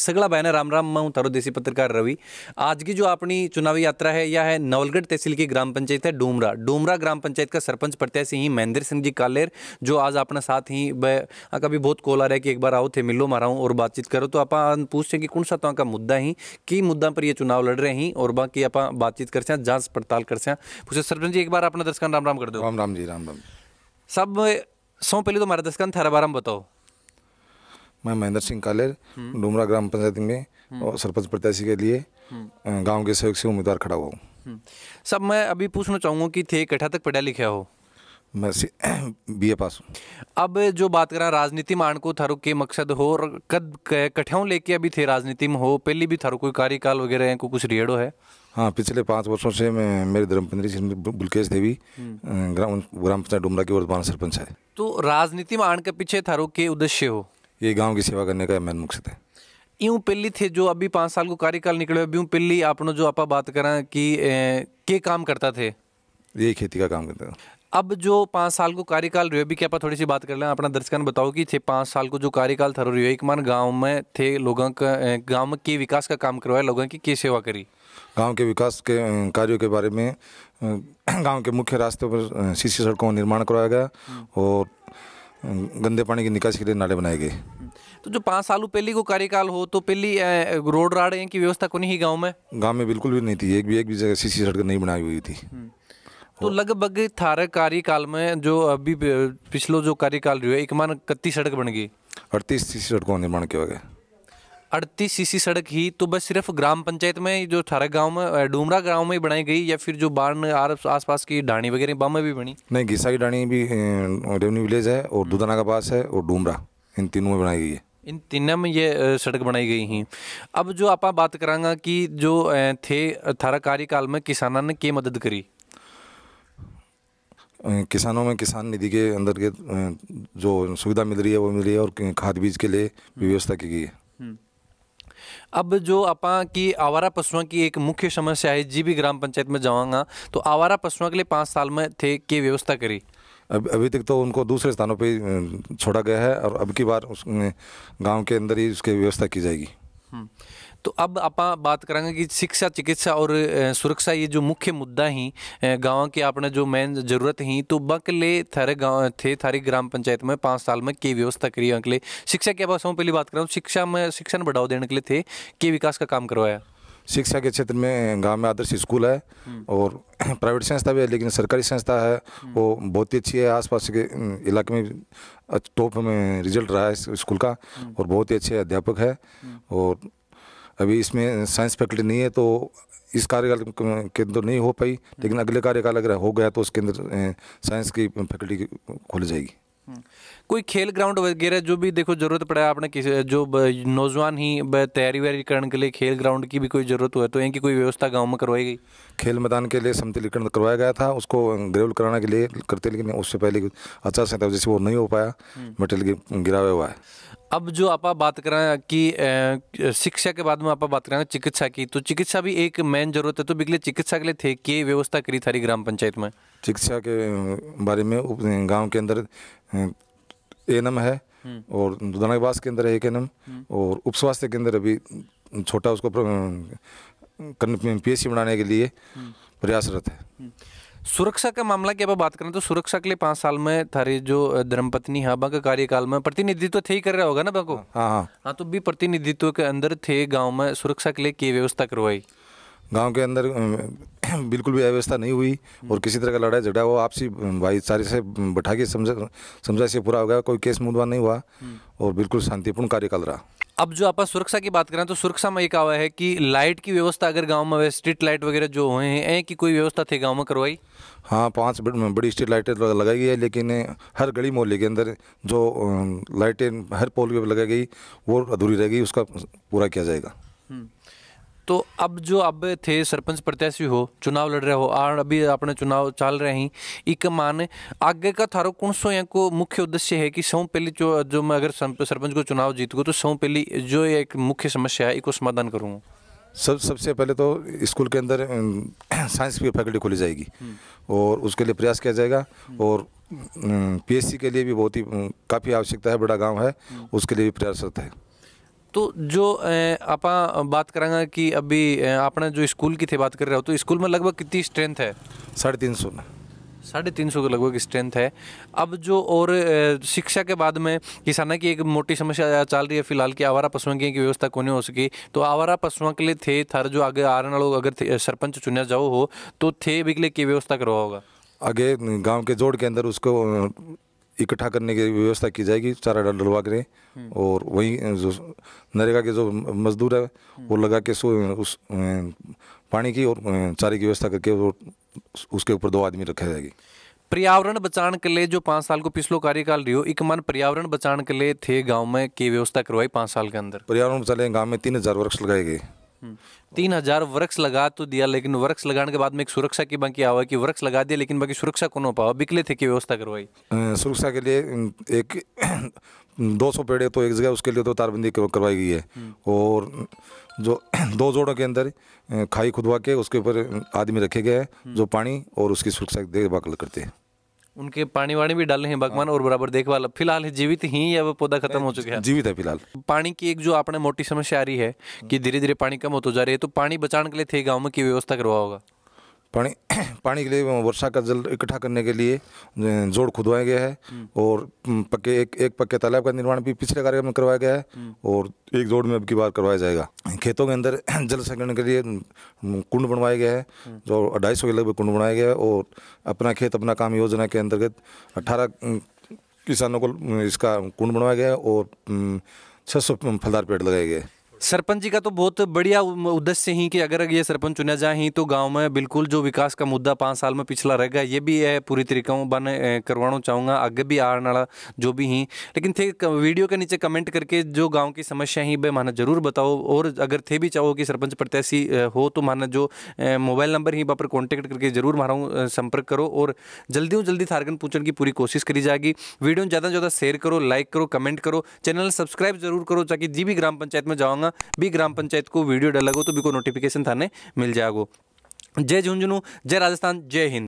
सगळा है राम राम मैं तारो देसी पत्रकार रवि आज की जो अपनी चुनावी यात्रा है यह है नवलगढ़ तहसील की ग्राम पंचायत है डूमरा डूमरा ग्राम पंचायत का सरपंच प्रत्याशी ही महेंद्र सिंह जी कालेर जो आज अपना साथ ही कभी बहुत कॉल आ रहा है कि एक बार आओ थे मिलो हूँ और बातचीत करो तो आप पूछते हैं कि कौन सा तो का मुद्दा ही कि मुद्दा पर यह चुनाव लड़ रहे हैं और बाकी आप बातचीत कर सें जाँच पड़ताल कर सें पूछे सरपंच जी एक बार अपना दर्शकान राम राम कर दो राम राम जी राम राम सब सौ पहले तो हमारा दर्शकान थारा बारह बताओ मैं महेंद्र सिंह कालेर हम्म। डुमरा ग्राम पंचायत में हम्म। और सरपंच प्रत्याशी के लिए हम्म। गांव के सहयोग से उम्मीदवार खड़ा हुआ हूँ सब मैं अभी पूछना चाहूँगा कि थे कठा तक पढ़ा लिखा हो मैं बी ए पास हूँ अब जो बात करा राजनीति मान को थारो के मकसद हो और कद कठाओं लेके अभी थे राजनीति में हो पहले भी थारो कोई कार्यकाल वगैरह है को कुछ रेड़ो है हाँ पिछले पाँच वर्षों से मैं मेरे धर्मपंद्री बुलकेश देवी ग्राम ग्राम पंचायत डुमरा की वर्तमान सरपंच है तो राजनीति में आने के पीछे थारो के उद्देश्य हो ये गांव की सेवा करने का मेन मकसद है यूं पहली थे जो अभी पाँच साल को कार्यकाल निकले अभी यूं पिल्ली आपने जो आप बात करें कि के काम करता थे ये खेती का काम करता था अब जो पाँच साल को कार्यकाल रहो अभी क्या थोड़ी सी बात कर लें अपना दर्शकन बताओ कि थे पाँच साल को जो कार्यकाल था रही एक मान गाँव में थे लोगों का गाँव में के विकास का काम करवाया लोगों की के सेवा करी गांव के विकास के कार्यों के बारे में गांव के मुख्य रास्ते पर सीसी सड़कों का निर्माण करवाया गया हम्म। और गंदे पानी की निकासी के लिए नाले बनाए गए तो जो पाँच साल पहले को कार्यकाल हो तो पहले रोड राड़े की व्यवस्था को नहीं गाँव में गाँव में बिल्कुल भी नहीं थी एक भी एक भी जगह सीसी सड़क नहीं बनाई हुई थी हम्म। तो लगभग थारे कार्यकाल में जो अभी पिछलो जो कार्यकाल है एक मान इकतीस सड़क बन गई अड़तीस सड़कों का निर्माण किया गया अड़तीस सीसी सड़क ही तो बस सिर्फ ग्राम पंचायत में जो थारा गांव में डूमरा गांव में बनाई गई या फिर जो बाढ़ आस पास की ढाणी वगैरह बाम में भी बनी नहीं घीसा की भी रेवन्यू विलेज है और दुदाना का पास है और डूमरा इन तीनों में बनाई गई है इन तीनों में ये सड़क बनाई गई हैं अब जो आप बात करांगा कि जो थे थारा कार्यकाल में किसानों ने क्या मदद करी किसानों में किसान निधि के अंदर के जो सुविधा मिल रही है वो मिल रही है और खाद बीज के लिए भी व्यवस्था की गई है अब जो आप ਕੀ आवारा पशुओं की एक मुख्य समस्या है जी भी ग्राम पंचायत में जाऊँगा तो आवारा पशुओं के लिए पाँच साल में थे की व्यवस्था करी अब अभी तक तो उनको दूसरे स्थानों पर छोड़ा गया है और अब की बार उस गांव के अंदर ही उसकी व्यवस्था की जाएगी हम्म। तो अब आप बात करेंगे कि शिक्षा चिकित्सा और सुरक्षा ये जो मुख्य मुद्दा ही गाँव के आपने जो मेन जरूरत ही तो बकले थारे गाँव थे थारी ग्राम पंचायत में पाँच साल में के व्यवस्था करी अंकले शिक्षा के अभाव पहली बात कर रहा हूँ शिक्षा में शिक्षण बढ़ावा देने के लिए थे के विकास का काम करवाया शिक्षा के क्षेत्र में गांव में आदर्श स्कूल है हम्म। और प्राइवेट संस्था भी है लेकिन सरकारी संस्था है हम्म। वो बहुत ही अच्छी है आसपास के इलाके में टॉप में रिजल्ट रहा है स्कूल का हम्म। और बहुत ही अच्छे अध्यापक है और अभी इसमें साइंस फैकल्टी नहीं है तो इस कार्यकाल के अंदर नहीं हो पाई लेकिन अगले कार्यकाल अगर हो गया तो उसके अंदर साइंस की फैकल्टी खोली जाएगी हम्म। कोई खेल ग्राउंड वगैरह जो भी देखो जरूरत पड़े आपने किसी जो नौजवान ही तैयारी वैयारी करने के लिए खेल ग्राउंड की भी कोई ज़रूरत हो तो इनकी कोई व्यवस्था गांव में करवाई गई खेल मैदान के लिए समतलीकरण करवाया गया था उसको ग्रेवल कराने के लिए करते लेकिन उससे पहले अच्छा से था जैसे वो नहीं हो पाया मेटल हम्म। गिरा हुआ है अब जो आप बात करें कि शिक्षा के बाद में आप बात करें चिकित्सा की तो चिकित्सा भी एक मेन जरूरत है तो बिकले चिकित्सा के लिए थे कि व्यवस्था करी थारी ग्राम पंचायत में चिकित्सा के बारे में गांव के अंदर एनम है हम्म। और दुधानावास के अंदर एक एक एनम हम्म। और उप स्वास्थ्य केंद्र अभी छोटा उसको पी एच बनाने के लिए हम्म। प्रयासरत है सुरक्षा का मामला की अब बात करें तो सुरक्षा के लिए पाँच साल में थारी जो धर्मपत्नी है के कार्यकाल में प्रतिनिधित्व थे ही कर रहा होगा ना बाको हाँ हाँ हाँ तो भी प्रतिनिधित्व के अंदर थे गाँव में सुरक्षा के लिए की व्यवस्था करवाई गांव के अंदर बिल्कुल भी अव्यवस्था नहीं हुई हम्म। और किसी तरह का लड़ाई झगड़ा वो आपसी भाईचारे से बैठा के समझा समझा से पूरा हो गया कोई केस मुद्दा नहीं हुआ हम्म। और बिल्कुल शांतिपूर्ण कार्यकाल रहा अब जो आप सुरक्षा की बात करें तो सुरक्षा में एक आवा है कि लाइट की व्यवस्था अगर गाँव में स्ट्रीट लाइट वगैरह जो हुए हैं की कोई व्यवस्था थी गाँव में करवाई हाँ पाँच बड़ी स्ट्रीट लाइटें तो लगाई गई है लेकिन हर गली मोहल्ले के अंदर जो लाइटें हर पोल पे लगाई गई वो अधूरी रह गई उसका पूरा किया जाएगा तो अब जो अब थे सरपंच प्रत्याशी हो चुनाव लड़ रहे हो और अभी अपने चुनाव चल रहे हैं एक मान आगे का थारो कौन सो यहाँ को मुख्य उद्देश्य है कि सौ पहली जो जो मैं अगर सरपंच को चुनाव जीत तो सौ पहली जो एक मुख्य समस्या है इसको समाधान करूँगा सब सबसे पहले तो स्कूल के अंदर साइंस की फैकल्टी खोली जाएगी हम्म। और उसके लिए प्रयास किया जाएगा हम्म। और पीएससी के लिए भी बहुत ही काफ़ी आवश्यकता है बड़ा गांव है हम्म। उसके लिए भी प्रयासरत है तो जो आप बात करेंगे कि अभी आपने जो स्कूल की थे बात कर रहे हो तो स्कूल में लगभग कितनी स्ट्रेंथ है साढ़े तीन सौ में साढ़े तीन सौ के लगभग स्ट्रेंथ है अब जो और शिक्षा के बाद में किसानों की एक मोटी समस्या चल रही है फिलहाल कि आवारा पशुओं की व्यवस्था को नहीं हो सकी तो आवारा पशुओं के लिए थे थर जो आगे आ रहे लोग अगर सरपंच चुना जाओ हो तो थे भी के लिए की व्यवस्था करवा होगा आगे गाँव के जोड़ के अंदर उसको इकट्ठा करने की व्यवस्था की जाएगी चारा डाल डलवा करें हम्म। और वहीं जो नरेगा के जो मजदूर है हम्म। वो लगा के सो उस पानी की और चारे की व्यवस्था करके वो उसके ऊपर दो आदमी रखा जाएगी पर्यावरण बचाने के लिए जो पाँच साल को पिछलो कार्यकाल रही हो एक मन पर्यावरण बचाने के लिए थे गांव में की व्यवस्था करवाई पाँच साल के अंदर पर्यावरण बचाने गांव में तीन हजार वृक्ष लगाए गए तीन हजार वृक्ष लगा तो दिया लेकिन वृक्ष लगाने के बाद में एक सुरक्षा की बाकी आवा कि वृक्ष लगा दिया लेकिन बाकी सुरक्षा को हो पावा बिकले थे की व्यवस्था करवाई सुरक्षा के लिए एक दो सौ पेड़ तो एक जगह उसके लिए तो तारबंदी करवाई गई है हम्म। और जो दो जोड़ों के अंदर खाई खुदवा के उसके ऊपर आदमी रखे गए हैं हम्म। जो पानी और उसकी सुरक्षा देखभाल करते हैं उनके पानी वाणी भी डाले हैं भगवान और बराबर देखभाल फिलहाल जीवित ही या वो पौधा खत्म हो चुका है जीवित है फिलहाल पानी की एक जो आपने मोटी समस्या आ रही है कि धीरे धीरे पानी कम होता जा रही है तो पानी बचाने के लिए थे गाँव में की व्यवस्था करवा होगा पानी पानी के लिए वर्षा का जल इकट्ठा करने के लिए जोड़ खुदवाया गया है हम्म। और हम्म, पक्के एक एक पक्के तालाब का निर्माण भी पिछले कार्यक्रम में करवाया गया है हम्म। और एक जोड़ में अब की बार करवाया जाएगा खेतों के अंदर जल संकलन के लिए कुंड बनवाया गया है जो अढ़ाई सौ के लगभग कुंड बनाया गया है और अपना खेत अपना काम योजना के अंतर्गत अट्ठारह किसानों को इसका कुंड बनवाया गया है और छः सौ फलदार पेड़ लगाए गए सरपंच जी का तो बहुत बढ़िया उद्देश्य ही कि अगर ये सरपंच चुना जाए ही तो गांव में बिल्कुल जो विकास का मुद्दा पाँच साल में पिछला रहेगा ये भी है पूरी तरीके बन करवाना चाहूँगा आगे भी आने वाला जो भी ही लेकिन थे वीडियो के नीचे कमेंट करके जो गाँव की समस्या ही माना जरूर बताओ और अगर थे भी चाहो कि सरपंच प्रत्याशी हो तो माना जो मोबाइल नंबर ही वहाँ पर कॉन्टेक्ट करके जरूर मारा संपर्क करो और जल्दी से जल्दी थारगन पूछने की पूरी कोशिश करी जाएगी वीडियो ज़्यादा से ज़्यादा शेयर करो लाइक करो कमेंट करो चैनल सब्सक्राइब जरूर करो ताकि जी भी ग्राम पंचायत में जाऊँगा भी ग्राम पंचायत को वीडियो डालोगे तो भी को नोटिफिकेशन थाने मिल जाएगा जय झुंझुनू जय राजस्थान जय हिंद